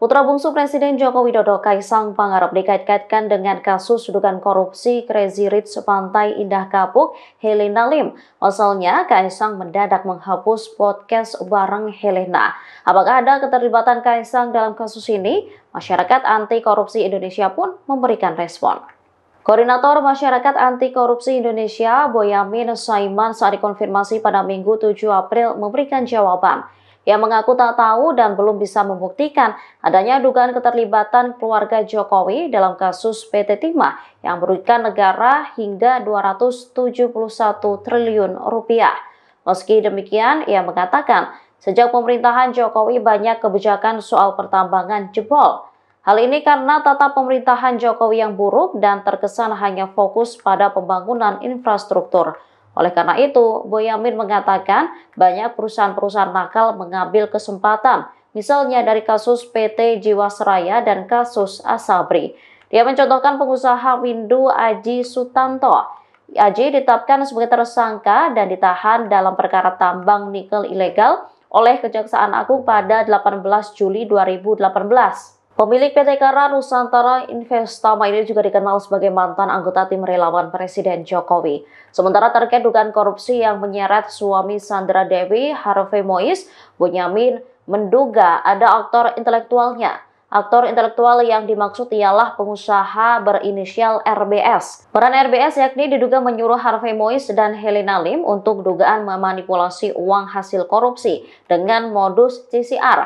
Putra bungsu Presiden Joko Widodo Kaisang Pangarep dikait-kaitkan dengan kasus dugaan korupsi Crazy Rich Pantai Indah Kapuk Helena Lim. Pasalnya, Kaisang mendadak menghapus podcast bareng Helena. Apakah ada keterlibatan Kaisang dalam kasus ini? Masyarakat anti korupsi Indonesia pun memberikan respon. Koordinator Masyarakat Anti Korupsi Indonesia, Boyamin Saiman, saat dikonfirmasi pada Minggu 7 April memberikan jawaban yang mengaku tak tahu dan belum bisa membuktikan adanya dugaan keterlibatan keluarga Jokowi dalam kasus PT Timah yang merugikan negara hingga 271 triliun rupiah. Meski demikian, ia mengatakan sejak pemerintahan Jokowi banyak kebijakan soal pertambangan jebol. Hal ini karena tata pemerintahan Jokowi yang buruk dan terkesan hanya fokus pada pembangunan infrastruktur. Oleh karena itu, Boyamin mengatakan banyak perusahaan-perusahaan nakal mengambil kesempatan, misalnya dari kasus PT Jiwasraya dan kasus Asabri. Dia mencontohkan pengusaha Windu Aji Sutanto. Aji ditetapkan sebagai tersangka dan ditahan dalam perkara tambang nikel ilegal oleh Kejaksaan Agung pada 18 Juli 2018. Pemilik PT Kara Nusantara Investama ini juga dikenal sebagai mantan anggota tim relawan Presiden Jokowi. Sementara terkait dugaan korupsi yang menyeret suami Sandra Dewi, Harvey Mois, Bunyamin, menduga ada aktor intelektualnya. Aktor intelektual yang dimaksud ialah pengusaha berinisial RBS. Peran RBS yakni diduga menyuruh Harvey Mois dan Helena Lim untuk dugaan memanipulasi uang hasil korupsi dengan modus CCR